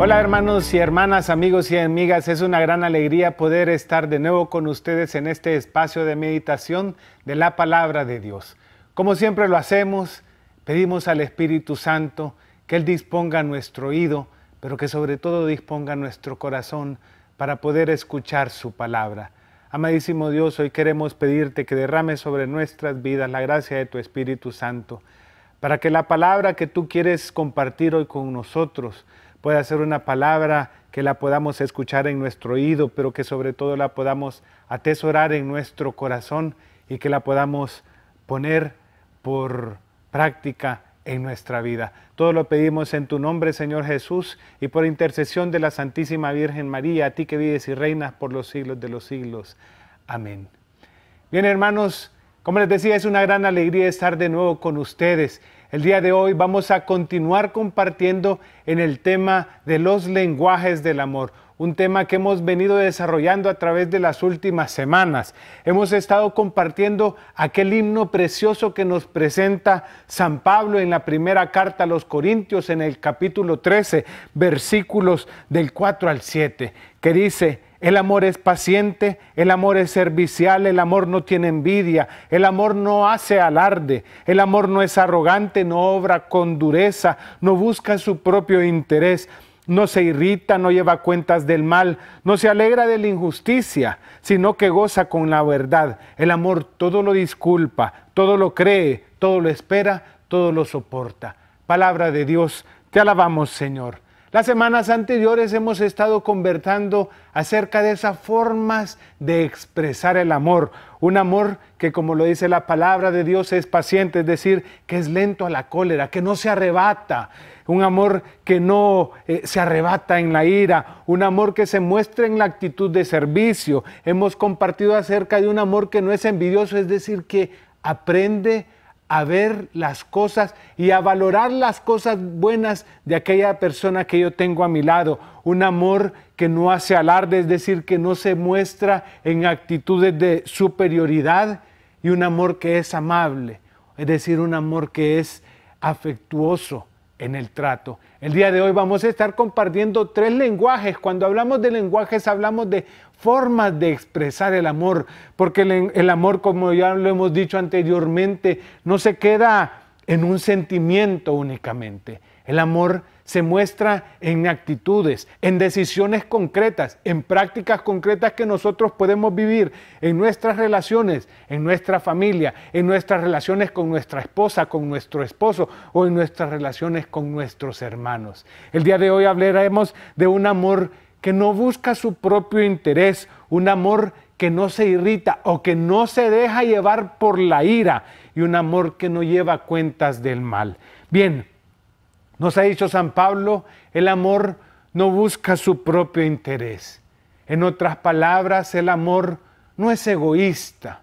Hola hermanos y hermanas, amigos y amigas, es una gran alegría poder estar de nuevo con ustedes en este espacio de meditación de la palabra de Dios. Como siempre lo hacemos, pedimos al Espíritu Santo que Él disponga nuestro oído, pero que sobre todo disponga nuestro corazón para poder escuchar su palabra. Amadísimo Dios, hoy queremos pedirte que derrame sobre nuestras vidas la gracia de tu Espíritu Santo, para que la palabra que tú quieres compartir hoy con nosotros, pueda ser una palabra que la podamos escuchar en nuestro oído, pero que sobre todo la podamos atesorar en nuestro corazón y que la podamos poner por práctica en nuestra vida. Todo lo pedimos en tu nombre, Señor Jesús, y por intercesión de la Santísima Virgen María, a ti que vives y reinas por los siglos de los siglos. Amén. Bien, hermanos, como les decía, es una gran alegría estar de nuevo con ustedes. El día de hoy vamos a continuar compartiendo en el tema de los lenguajes del amor, un tema que hemos venido desarrollando a través de las últimas semanas. Hemos estado compartiendo aquel himno precioso que nos presenta San Pablo en la primera carta a los Corintios en el capítulo 13, versículos del 4 al 7, que dice, el amor es paciente, el amor es servicial, el amor no tiene envidia, el amor no hace alarde, el amor no es arrogante, no obra con dureza, no busca su propio interés, no se irrita, no lleva cuentas del mal, no se alegra de la injusticia, sino que goza con la verdad. El amor todo lo disculpa, todo lo cree, todo lo espera, todo lo soporta. Palabra de Dios, te alabamos Señor. Las semanas anteriores hemos estado conversando acerca de esas formas de expresar el amor. Un amor que, como lo dice la palabra de Dios, es paciente, es decir, que es lento a la cólera, que no se arrebata. Un amor que no eh, se arrebata en la ira. Un amor que se muestra en la actitud de servicio. Hemos compartido acerca de un amor que no es envidioso, es decir, que aprende a a ver las cosas y a valorar las cosas buenas de aquella persona que yo tengo a mi lado. Un amor que no hace alarde, es decir, que no se muestra en actitudes de superioridad y un amor que es amable, es decir, un amor que es afectuoso en el trato. El día de hoy vamos a estar compartiendo tres lenguajes. Cuando hablamos de lenguajes hablamos de formas de expresar el amor, porque el, amor, como ya lo hemos dicho anteriormente, no se queda en un sentimiento únicamente. El amor se muestra en actitudes, en decisiones concretas, en prácticas concretas que nosotros podemos vivir, en nuestras relaciones, en nuestra familia, en nuestras relaciones con nuestra esposa, con nuestro esposo o en nuestras relaciones con nuestros hermanos. El día de hoy hablaremos de un amor que no busca su propio interés, un amor que que no se irrita o que no se deja llevar por la ira y un amor que no lleva cuentas del mal. Bien, nos ha dicho San Pablo, el amor no busca su propio interés. En otras palabras, el amor no es egoísta.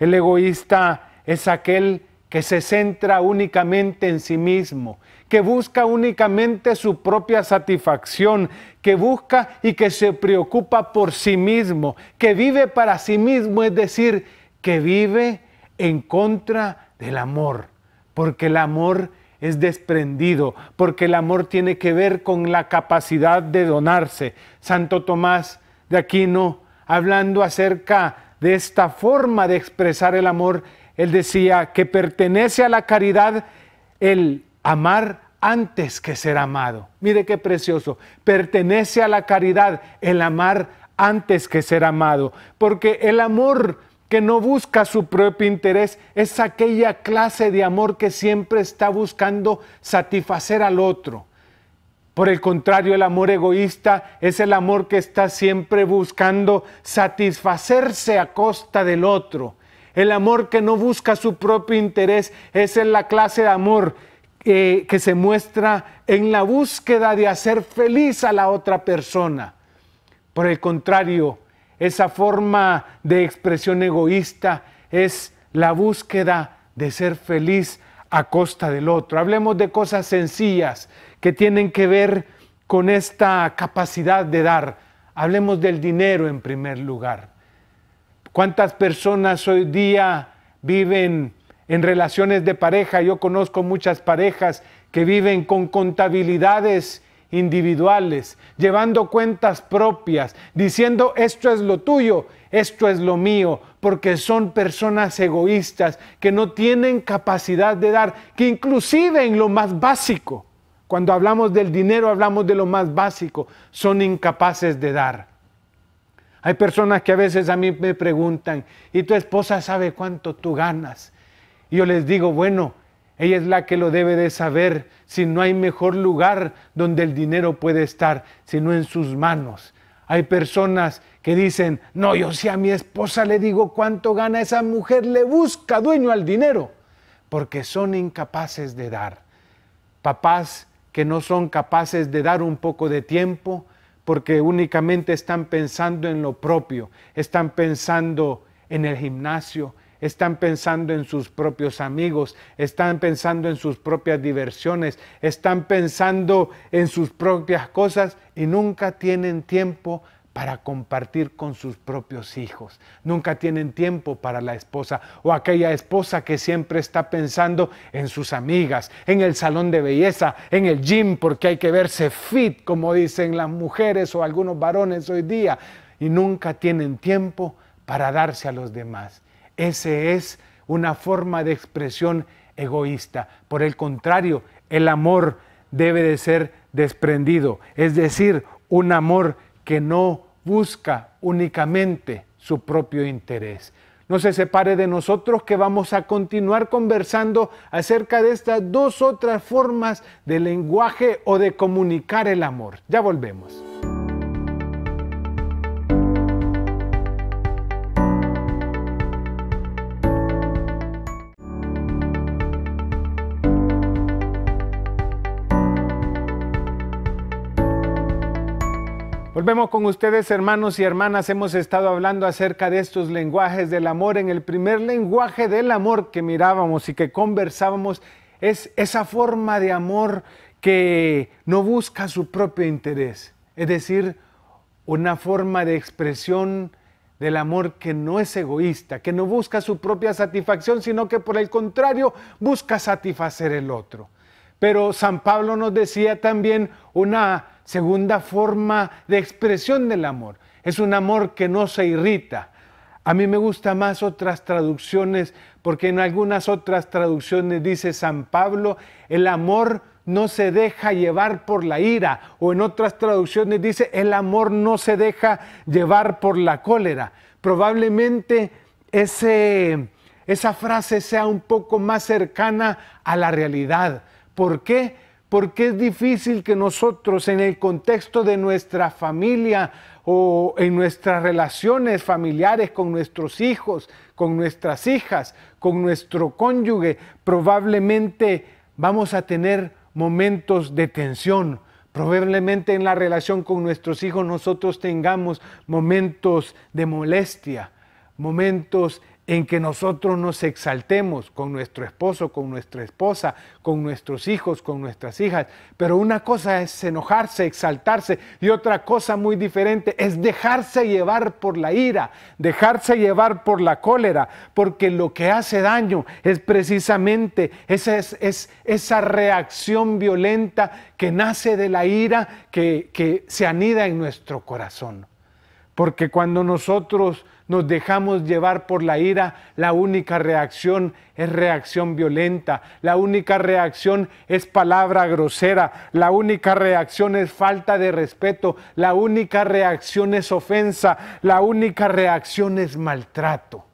El egoísta es aquel que se centra únicamente en sí mismo, que busca únicamente su propia satisfacción, que busca y que se preocupa por sí mismo, que vive para sí mismo, es decir, que vive en contra del amor, porque el amor es desprendido, porque el amor tiene que ver con la capacidad de donarse. Santo Tomás de Aquino, hablando acerca de esta forma de expresar el amor, él decía que pertenece a la caridad el amar antes que ser amado. Mire qué precioso. Pertenece a la caridad el amar antes que ser amado, porque el amor que no busca su propio interés es aquella clase de amor que siempre está buscando satisfacer al otro. Por el contrario, el amor egoísta es el amor que está siempre buscando satisfacerse a costa del otro. El amor que no busca su propio interés es en la clase de amor eh, que se muestra en la búsqueda de hacer feliz a la otra persona. Por el contrario, esa forma de expresión egoísta es la búsqueda de ser feliz a costa del otro. Hablemos de cosas sencillas que tienen que ver con esta capacidad de dar. Hablemos del dinero en primer lugar. ¿Cuántas personas hoy día viven en relaciones de pareja. Yo conozco muchas parejas que viven con contabilidades individuales, llevando cuentas propias, diciendo esto es lo tuyo, esto es lo mío, porque son personas egoístas que no tienen capacidad de dar, que inclusive en lo más básico, cuando hablamos del dinero hablamos de lo más básico, son incapaces de dar. Hay personas que a veces a mí me preguntan, ¿y tu esposa sabe cuánto tú ganas? Y yo les digo, bueno, ella es la que lo debe de saber, si no hay mejor lugar donde el dinero puede estar, sino en sus manos. Hay personas que dicen, no, yo si a mi esposa le digo cuánto gana esa mujer, le busca dueño al dinero, porque son incapaces de dar. Papás que no son capaces de dar un poco de tiempo, porque únicamente están pensando en lo propio, están pensando en el gimnasio, están pensando en sus propios amigos, están pensando en sus propias diversiones, están pensando en sus propias cosas y nunca tienen tiempo para compartir con sus propios hijos. Nunca tienen tiempo para la esposa o aquella esposa que siempre está pensando en sus amigas, en el salón de belleza, en el gym, porque hay que verse fit, como dicen las mujeres o algunos varones hoy día, y nunca tienen tiempo para darse a los demás. Ese es una forma de expresión egoísta. Por el contrario, el amor debe de ser desprendido, es decir, un amor que no busca únicamente su propio interés. No se separe de nosotros que vamos a continuar conversando acerca de estas dos otras formas de lenguaje o de comunicar el amor. Ya volvemos. vemos con ustedes, hermanos y hermanas. Hemos estado hablando acerca de estos lenguajes del amor. En el primer lenguaje del amor que mirábamos y que conversábamos es esa forma de amor que no busca su propio interés. Es decir, una forma de expresión del amor que no es egoísta, que no busca su propia satisfacción, sino que por el contrario busca satisfacer el otro. Pero San Pablo nos decía también una segunda forma de expresión del amor. Es un amor que no se irrita. A mí me gustan más otras traducciones porque en algunas otras traducciones dice San Pablo, el amor no se deja llevar por la ira o en otras traducciones dice, el amor no se deja llevar por la cólera. Probablemente ese, esa frase sea un poco más cercana a la realidad. ¿Por qué? porque es difícil que nosotros en el contexto de nuestra familia o en nuestras relaciones familiares con nuestros hijos, con nuestras hijas, con nuestro cónyuge, probablemente vamos a tener momentos de tensión. Probablemente en la relación con nuestros hijos nosotros tengamos momentos de molestia, momentos en que nosotros nos exaltemos con nuestro esposo, con nuestra esposa, con nuestros hijos, con nuestras hijas. Pero una cosa es enojarse, exaltarse, y otra cosa muy diferente es dejarse llevar por la ira, dejarse llevar por la cólera, porque lo que hace daño es precisamente esa, esa reacción violenta que nace de la ira que se anida en nuestro corazón. Porque cuando nosotros nos dejamos llevar por la ira, la única reacción es reacción violenta, la única reacción es palabra grosera, la única reacción es falta de respeto, la única reacción es ofensa, la única reacción es maltrato.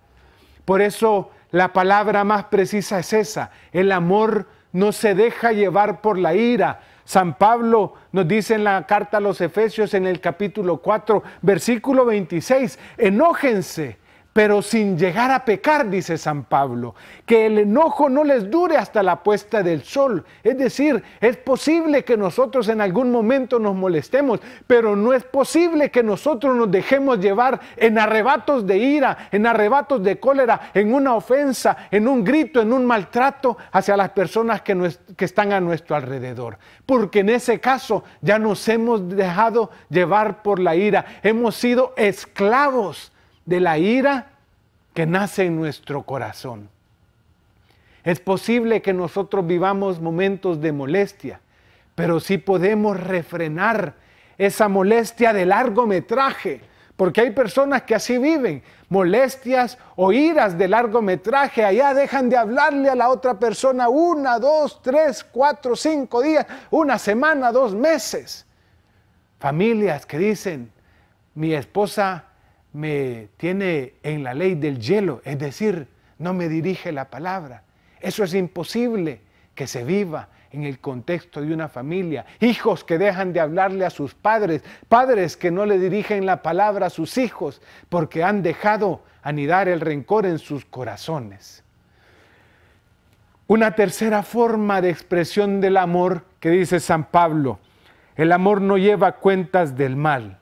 Por eso la palabra más precisa es esa, el amor no se deja llevar por la ira, San Pablo nos dice en la carta a los Efesios en el capítulo 4, versículo 26, enójense, pero sin llegar a pecar, dice San Pablo, que el enojo no les dure hasta la puesta del sol. Es decir, es posible que nosotros en algún momento nos molestemos, pero no es posible que nosotros nos dejemos llevar en arrebatos de ira, en arrebatos de cólera, en una ofensa, en un grito, en un maltrato hacia las personas que, están a nuestro alrededor. Porque en ese caso ya nos hemos dejado llevar por la ira, hemos sido esclavos de la ira que nace en nuestro corazón. Es posible que nosotros vivamos momentos de molestia, pero sí podemos refrenar esa molestia de largometraje, porque hay personas que así viven, molestias o iras de largometraje, allá dejan de hablarle a la otra persona una, dos, tres, cuatro, cinco días, una semana, dos meses. Familias que dicen, mi esposa me tiene en la ley del hielo, es decir, no me dirige la palabra. Eso es imposible que se viva en el contexto de una familia, hijos que dejan de hablarle a sus padres, padres que no le dirigen la palabra a sus hijos porque han dejado anidar el rencor en sus corazones. Una tercera forma de expresión del amor que dice San Pablo, el amor no lleva cuentas del mal.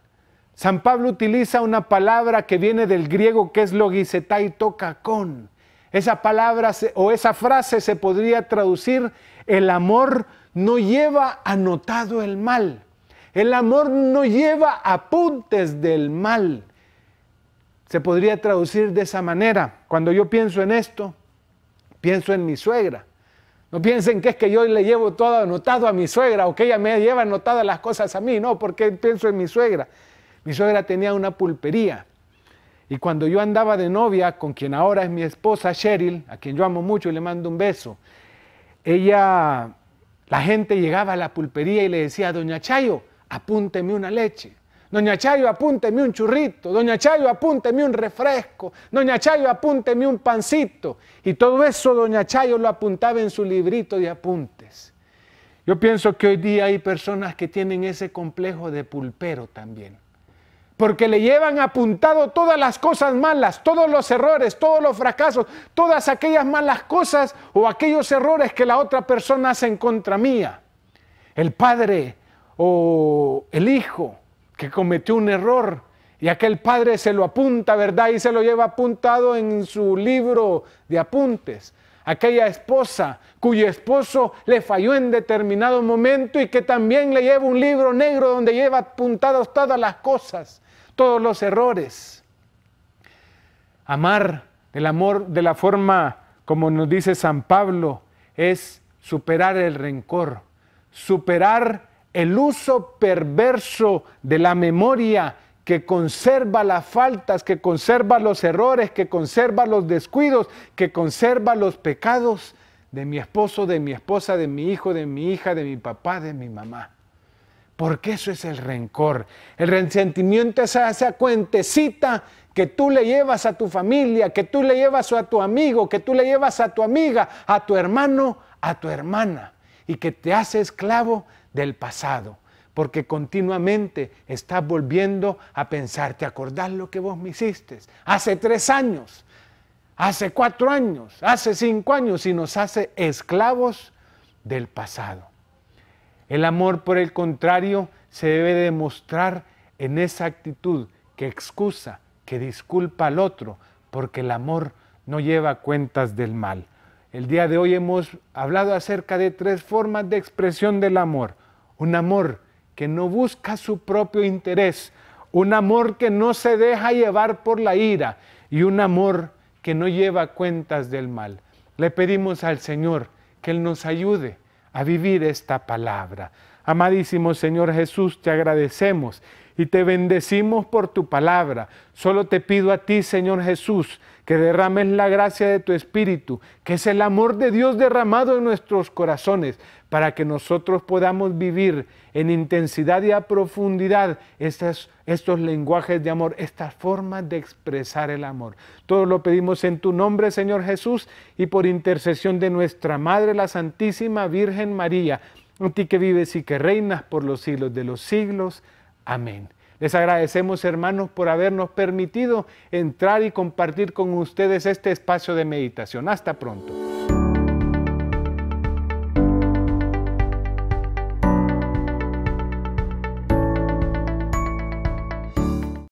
San Pablo utiliza una palabra que viene del griego que es logisetai toca con. Esa palabra o esa frase se podría traducir, el amor no lleva anotado el mal. El amor no lleva apuntes del mal. Se podría traducir de esa manera. Cuando yo pienso en esto, pienso en mi suegra. No piensen que es que yo le llevo todo anotado a mi suegra o que ella me lleva anotadas las cosas a mí. No, porque pienso en mi suegra. Mi suegra tenía una pulpería. Y cuando yo andaba de novia con quien ahora es mi esposa, Cheryl, a quien yo amo mucho y le mando un beso, ella, la gente llegaba a la pulpería y le decía, Doña Chayo, apúnteme una leche. Doña Chayo, apúnteme un churrito. Doña Chayo, apúnteme un refresco. Doña Chayo, apúnteme un pancito. Y todo eso Doña Chayo lo apuntaba en su librito de apuntes. Yo pienso que hoy día hay personas que tienen ese complejo de pulpero también porque le llevan apuntado todas las cosas malas, todos los errores, todos los fracasos, todas aquellas malas cosas o aquellos errores que la otra persona hace en contra mía. El padre o el hijo que cometió un error y aquel padre se lo apunta, ¿verdad? Y se lo lleva apuntado en su libro de apuntes. Aquella esposa cuyo esposo le falló en determinado momento y que también le lleva un libro negro donde lleva apuntadas todas las cosas todos los errores. Amar el amor de la forma como nos dice San Pablo es superar el rencor, superar el uso perverso de la memoria que conserva las faltas, que conserva los errores, que conserva los descuidos, que conserva los pecados de mi esposo, de mi esposa, de mi hijo, de mi hija, de mi papá, de mi mamá porque eso es el rencor. El resentimiento es esa cuentecita que tú le llevas a tu familia, que tú le llevas a tu amigo, que tú le llevas a tu amiga, a tu hermano, a tu hermana, y que te hace esclavo del pasado, porque continuamente estás volviendo a pensar, ¿te acordás lo que vos me hiciste? Hace tres años, hace cuatro años, hace cinco años, y nos hace esclavos del pasado. El amor, por el contrario, se debe demostrar en esa actitud que excusa, que disculpa al otro, porque el amor no lleva cuentas del mal. El día de hoy hemos hablado acerca de tres formas de expresión del amor. Un amor que no busca su propio interés, un amor que no se deja llevar por la ira y un amor que no lleva cuentas del mal. Le pedimos al Señor que Él nos ayude a vivir esta palabra. Amadísimo Señor Jesús, te agradecemos y te bendecimos por tu palabra. Solo te pido a ti, Señor Jesús, que derrames la gracia de tu Espíritu, que es el amor de Dios derramado en nuestros corazones, para que nosotros podamos vivir en intensidad y a profundidad estos, estos lenguajes de amor, estas formas de expresar el amor. Todo lo pedimos en tu nombre, Señor Jesús, y por intercesión de nuestra Madre, la Santísima Virgen María, a ti que vives y que reinas por los siglos de los siglos. Amén. Les agradecemos, hermanos, por habernos permitido entrar y compartir con ustedes este espacio de meditación. Hasta pronto.